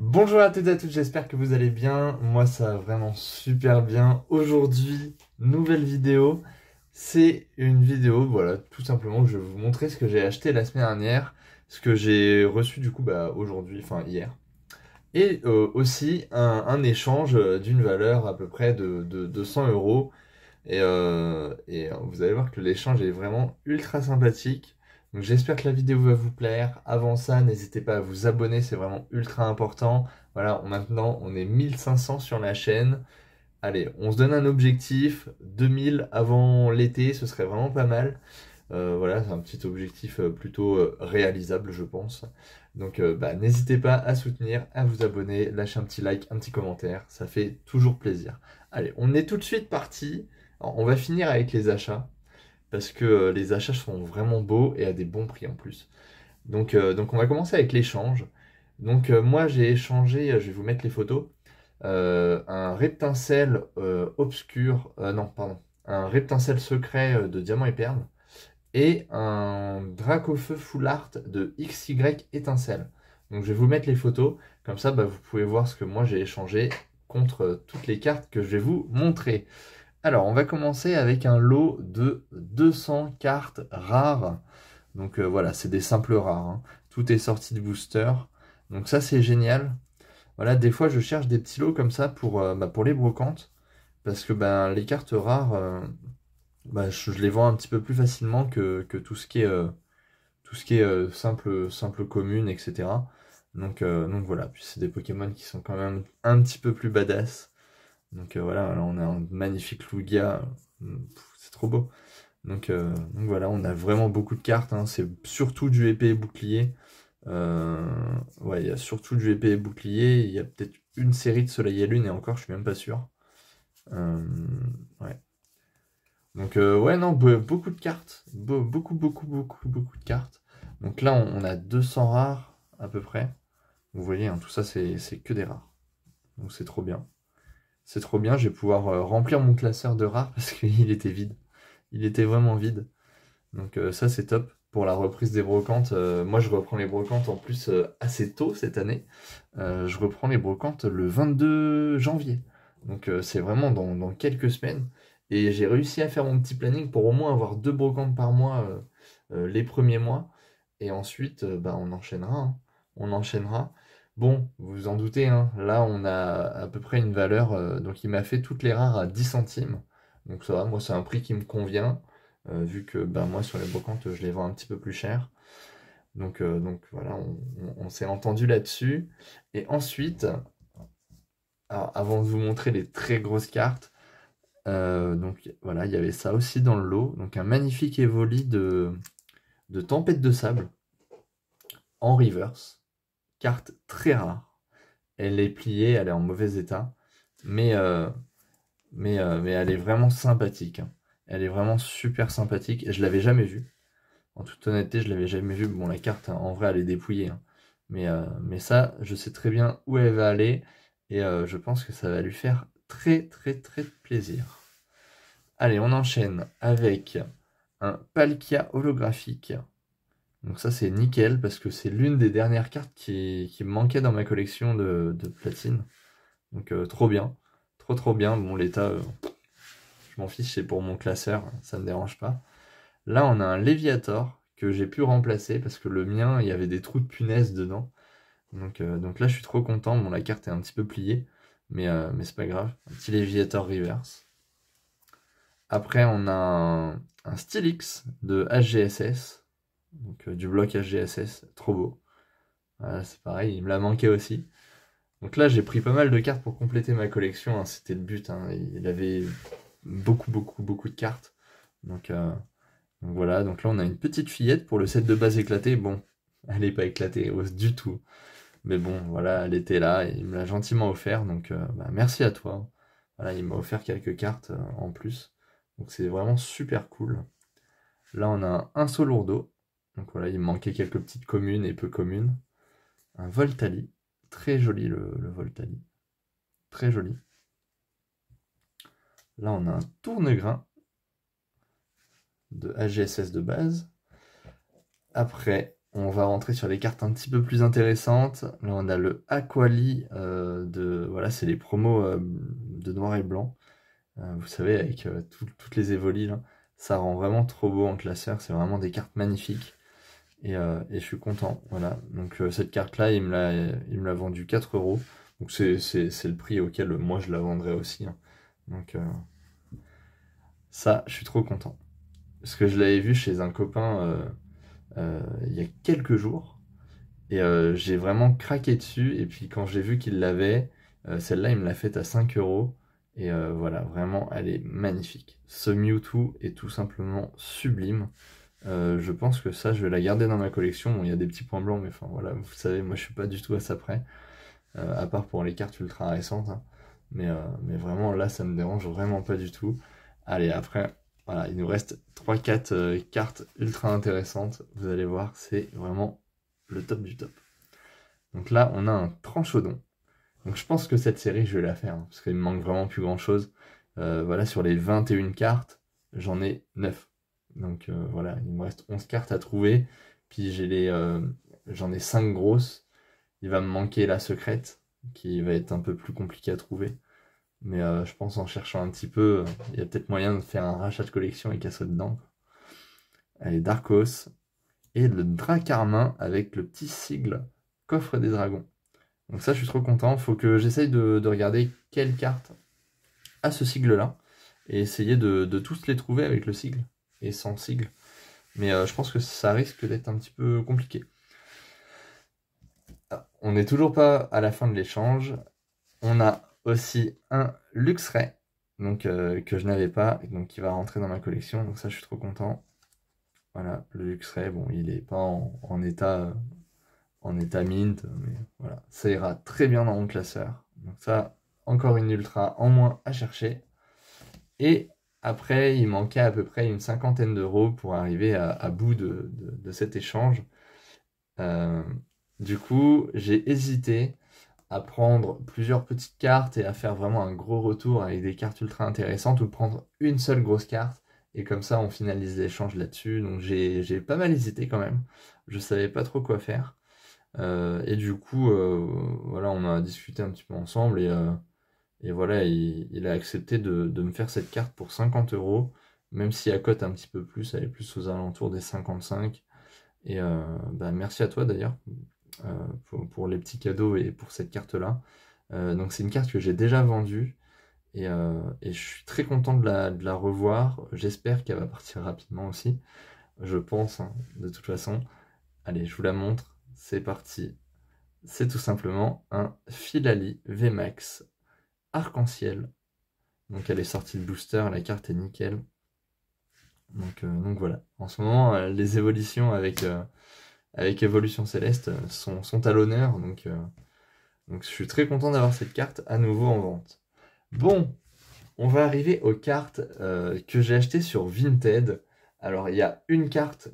Bonjour à toutes et à tous, j'espère que vous allez bien. Moi, ça va vraiment super bien. Aujourd'hui, nouvelle vidéo. C'est une vidéo, voilà, tout simplement, je vais vous montrer ce que j'ai acheté la semaine dernière, ce que j'ai reçu du coup bah, aujourd'hui, enfin hier. Et euh, aussi un, échange d'une valeur à peu près de, de, euros. Et, euh, et, hein, vous allez voir que l'échange est vraiment ultra sympathique j'espère que la vidéo va vous plaire. Avant ça, n'hésitez pas à vous abonner, c'est vraiment ultra important. Voilà, maintenant on est 1500 sur la chaîne. Allez, on se donne un objectif, 2000 avant l'été, ce serait vraiment pas mal. Euh, voilà, c'est un petit objectif euh, plutôt euh, réalisable, je pense. Donc bah, n'hésitez pas à soutenir, à vous abonner, lâcher un petit like, un petit commentaire, ça fait toujours plaisir. Allez, on est tout de suite parti. on va finir avec les achats parce que euh, les achats sont vraiment beaux et à des bons prix en plus. Donc, euh, donc on va commencer avec l'échange. Donc euh, moi j'ai échangé, je vais vous mettre les photos, un reptincelle obscur, non pardon, un reptincelle secret de diamant et perles. et un dracofeu full art de XY étincelle. Donc je vais vous mettre les photos, comme ça bah, vous pouvez voir ce que moi j'ai échangé contre toutes les cartes que je vais vous montrer. Alors, on va commencer avec un lot de 200 cartes rares. Donc euh, voilà, c'est des simples rares. Hein. Tout est sorti de booster. Donc ça, c'est génial. Voilà, des fois, je cherche des petits lots comme ça pour, euh, bah, pour les brocantes. Parce que ben les cartes rares, euh, bah, je, les vends un petit peu plus facilement que, tout ce qui est, tout ce qui simple, simple commune, etc. Donc, donc voilà, puis c'est des Pokémon qui sont quand même un petit peu plus badass. Donc euh, voilà, on a un magnifique Lugia, euh, c'est trop beau. Euh, donc, voilà, on a vraiment beaucoup de cartes. Hein. C'est surtout du épée et bouclier. ouais, il y a surtout du épée et bouclier. Il y a peut-être une série de soleil et lune, et encore, je suis même pas sûr. ouais. Donc ouais, non, beaucoup de cartes. beaucoup, beaucoup, beaucoup, beaucoup de cartes. Donc là, on, a 200 rares à peu près. Vous voyez, hein, tout ça, c'est que des rares. Donc c'est trop bien c'est trop bien, je vais pouvoir euh, remplir mon classeur de rares parce qu'il était vide. Il était vraiment vide. Donc euh, ça c'est top pour la reprise des brocantes. Euh, moi je reprends les brocantes en plus assez tôt cette année. je reprends les brocantes le 22 janvier. Donc c'est vraiment dans, quelques semaines. Et j'ai réussi à faire mon petit planning pour au moins avoir deux brocantes par mois les premiers mois. Et ensuite, bah, on enchaînera. Hein. On enchaînera. Bon, vous vous en doutez, hein, là on a à peu près une valeur, euh, donc il m'a fait toutes les rares à 10 centimes. Donc ça va, moi c'est un prix qui me convient, euh, vu que ben moi sur les brocantes je les vends un petit peu plus cher. Donc, euh, voilà, on, s'est entendu là-dessus. Et ensuite, ah, avant de vous montrer les très grosses cartes, donc voilà, il y avait ça aussi dans le lot. Donc un magnifique évoli de, de tempête de sable en reverse carte très rare. Elle est pliée, elle est en mauvais état, mais, euh, euh, mais, elle est vraiment sympathique. Hein. Elle est vraiment super sympathique. Et je l'avais jamais vue. En toute honnêteté, je l'avais jamais vue. Bon, la carte, hein, en vrai, elle est dépouillée. Hein. Mais, euh, mais ça, je sais très bien où elle va aller. Et je pense que ça va lui faire très, très, très plaisir. Allez, on enchaîne avec un Palkia holographique. Donc ça c'est nickel parce que c'est l'une des dernières cartes qui, qui manquait dans ma collection de, de platine. Donc euh, trop bien. Trop trop bien. Bon l'état, euh, je m'en fiche, c'est pour mon classeur, ça ne dérange pas. Là on a un Léviator que j'ai pu remplacer parce que le mien, il y avait des trous de punaise dedans. Donc, euh, donc là je suis trop content. Bon la carte est un petit peu pliée, mais, mais c'est pas grave. Un petit Léviator reverse. Après on a un, un Stylix de HGSS donc euh, du bloc HGSS, trop beau. Voilà, c'est pareil, il me l'a manqué aussi. Donc là, j'ai pris pas mal de cartes pour compléter ma collection. Hein. C'était le but. Hein. Il avait beaucoup, beaucoup, beaucoup de cartes. Euh, donc, voilà. Donc là, on a une petite fillette pour le set de base éclaté. Bon, elle n'est pas éclatée du tout. Mais bon, voilà, elle était là. il me l'a gentiment offert. Donc euh, bah, merci à toi. il m'a offert quelques cartes en plus. Donc c'est vraiment super cool. Là, on a un saut lourdeau. Donc voilà, il manquait quelques petites communes et peu communes. Un Voltali, très joli le, Voltali, très joli. Là, on a un tournegrain de AGSS de base. Après, on va rentrer sur les cartes un petit peu plus intéressantes. Là, on a le Aquali euh, de. Voilà, c'est les promos euh, de noir et blanc. Euh, vous savez, avec toutes les évolies ça rend vraiment trop beau en classeur. C'est vraiment des cartes magnifiques. Euh, et, je suis content. Voilà. Donc euh, cette carte-là, il me l'a, il me vendue 4 euros. Donc c'est, c'est, le prix auquel euh, moi je la vendrais aussi. Hein. Donc ça, je suis trop content. Parce que je l'avais vu chez un copain il y a quelques jours. Et j'ai vraiment craqué dessus. Et puis quand j'ai vu qu'il l'avait, celle-là, il me l'a faite à 5 euros. Et voilà, vraiment, elle est magnifique. Ce Mewtwo est tout simplement sublime. Euh, je pense que ça, je vais la garder dans ma collection. il y a des petits points blancs, mais enfin voilà, vous savez, moi je suis pas du tout à ça près, euh, à part pour les cartes ultra récentes. Hein. Mais, euh, mais vraiment, là, ça me dérange vraiment pas du tout. Allez, après, voilà, il nous reste 3-4 cartes ultra intéressantes. Vous allez voir, c'est vraiment le top du top. Donc là, on a un tranchaudon. Donc je pense que cette série, je vais la faire, hein, parce qu'il me manque vraiment plus grand chose. voilà, sur les 21 cartes, j'en ai 9. Donc euh, voilà, il me reste 11 cartes à trouver. Puis j'ai les, euh, j'en ai 5 grosses. Il va me manquer la secrète, qui va être un peu plus compliquée à trouver. Mais euh, je pense en cherchant un petit peu, il y a peut-être moyen de faire un rachat de collection et qu'elle soit dedans. Allez, Darkos. Et le Dracarmin avec le petit sigle Coffre des Dragons. Donc ça, je suis trop content. Il Faut que j'essaye de, regarder quelle carte a ce sigle-là. Et essayer de, de tous les trouver avec le sigle et sans sigle. Mais euh, je pense que ça risque d'être un petit peu compliqué. Ah, on n'est toujours pas à la fin de l'échange. On a aussi un Luxray, donc euh, que je n'avais pas, et donc qui va rentrer dans ma collection. Donc ça, je suis trop content. Voilà, le Luxray, bon, il est pas en, état euh, en état mint, mais voilà, ça ira très bien dans mon classeur. Donc ça, encore une ultra en moins à chercher. Et après, il manquait à peu près une cinquantaine d'euros pour arriver à, bout de, cet échange. Euh, du coup, j'ai hésité à prendre plusieurs petites cartes et à faire vraiment un gros retour avec des cartes ultra intéressantes ou prendre une seule grosse carte. Et comme ça, on finalise l'échange là-dessus. Donc j'ai pas mal hésité quand même. Je savais pas trop quoi faire. Euh, et du coup, euh, voilà, on a discuté un petit peu ensemble et et voilà, il, a accepté de, me faire cette carte pour 50 euros, même si à cote un petit peu plus, elle est plus aux alentours des 55. Et euh, bah, merci à toi d'ailleurs euh, pour, les petits cadeaux et pour cette carte-là. Euh, donc c'est une carte que j'ai déjà vendue et, je suis très content de la, revoir. J'espère qu'elle va partir rapidement aussi. Je pense, hein, de toute façon. Allez, je vous la montre. C'est parti. C'est tout simplement un Filali VMAX arc-en-ciel. Donc elle est sortie de booster, la carte est nickel. Donc, euh, voilà. En ce moment, euh, les évolutions avec, euh, avec Évolution Céleste sont, à l'honneur. Donc, je suis très content d'avoir cette carte à nouveau en vente. Bon, on va arriver aux cartes que j'ai achetées sur Vinted. Alors il y a une carte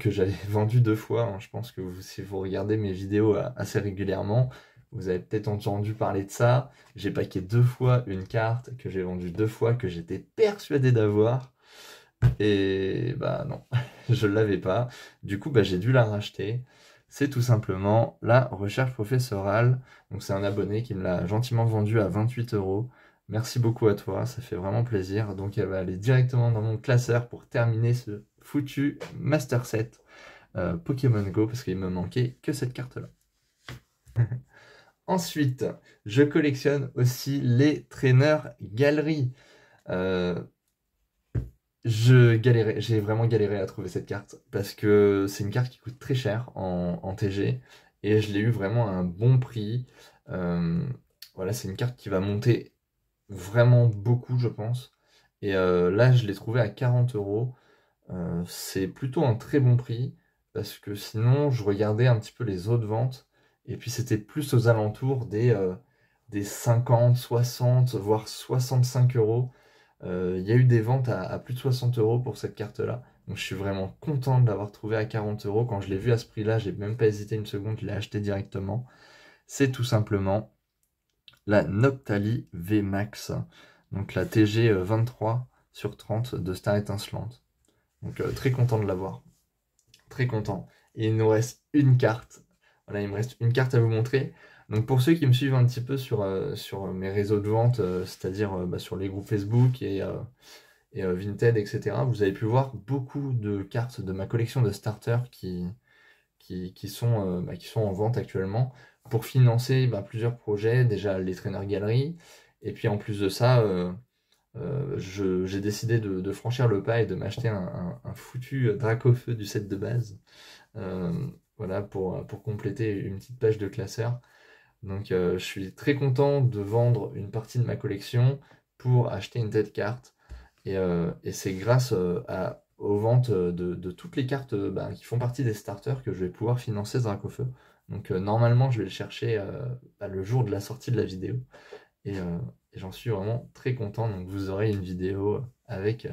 que j'avais vendue deux fois. Hein. Je pense que si vous regardez mes vidéos assez régulièrement, vous avez peut-être entendu parler de ça. J'ai paqué deux fois une carte que j'ai vendue deux fois, que j'étais persuadé d'avoir. Et bah non, je ne l'avais pas. Du coup, bah, j'ai dû la racheter. C'est tout simplement la recherche professorale. Donc c'est un abonné qui me l'a gentiment vendue à 28 euros. Merci beaucoup à toi, ça fait vraiment plaisir. Donc elle va aller directement dans mon classeur pour terminer ce foutu master set euh, Pokémon Go parce qu'il me manquait que cette carte-là. Ensuite, je collectionne aussi les traîneurs galeries. Euh, j'ai vraiment galéré à trouver cette carte parce que c'est une carte qui coûte très cher en, TG et je l'ai eu vraiment à un bon prix. Euh, voilà, c'est une carte qui va monter vraiment beaucoup, je pense. Et euh, là, je l'ai trouvé à 40 euros. C'est plutôt un très bon prix parce que sinon, je regardais un petit peu les autres ventes et puis c'était plus aux alentours des, euh, des 50, 60, voire 65 euros. Euh, il y a eu des ventes à, plus de 60 euros pour cette carte-là. Donc je suis vraiment content de l'avoir trouvé à 40 euros. Quand je l'ai vu à ce prix-là, j'ai même pas hésité une seconde, je l'ai acheté directement. C'est tout simplement la Noctali VMAX. Donc la TG 23 euh, sur 30 de Star Étincelante. Donc très content de l'avoir. Très content. Et il nous reste une carte voilà, il me reste une carte à vous montrer. Donc pour ceux qui me suivent un petit peu sur, euh, sur mes réseaux de vente, euh, c'est-à-dire euh, bah, sur les groupes Facebook et, Vinted, etc., vous avez pu voir beaucoup de cartes de ma collection de starters qui, qui, sont, bah, qui sont en vente actuellement pour financer bah, plusieurs projets, déjà les Trainer galeries, et puis en plus de ça, j'ai décidé de, franchir le pas et de m'acheter un, foutu Dracofeu feu du set de base voilà, euh, pour, compléter une petite page de classeur. Donc euh, je suis très content de vendre une partie de ma collection pour acheter une tête carte. Euh, et, c'est grâce aux ventes de, toutes les cartes ben, qui font partie des starters que je vais pouvoir financer Dracofeu. Donc normalement je vais le chercher le jour de la sortie de la vidéo. Et, et j'en suis vraiment très content. Donc vous aurez une vidéo avec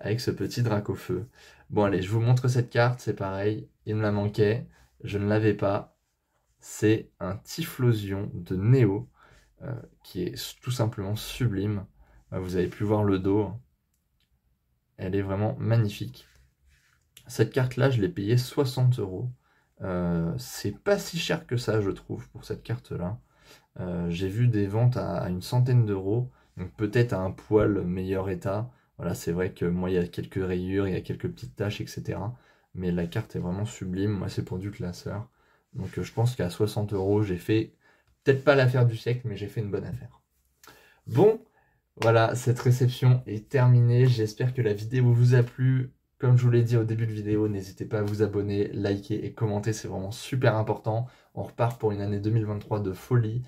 avec ce petit drac au feu. Bon allez, je vous montre cette carte, c'est pareil, il me la manquait, je ne l'avais pas. C'est un Tiflosion de Néo, euh, qui est tout simplement sublime. Euh, vous avez pu voir le dos, elle est vraiment magnifique. Cette carte-là, je l'ai payée 60 euros. Euh, c'est pas si cher que ça, je trouve, pour cette carte-là. J'ai vu des ventes à, à une centaine d'euros, donc peut-être à un poil meilleur état, voilà, c'est vrai que moi, il y a quelques rayures, il y a quelques petites taches, etc. Mais la carte est vraiment sublime. Moi, c'est pour du classeur. Donc, euh, je pense qu'à 60 euros, j'ai fait peut-être pas l'affaire du siècle, mais j'ai fait une bonne affaire. Bon, voilà, cette réception est terminée. J'espère que la vidéo vous a plu. Comme je vous l'ai dit au début de vidéo, n'hésitez pas à vous abonner, liker et commenter, c'est vraiment super important. On repart pour une année 2023 de folie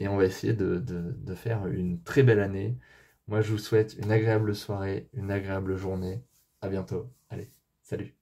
et on va essayer de faire une très belle année. Moi, je vous souhaite une agréable soirée, une agréable journée. À bientôt. Allez, salut.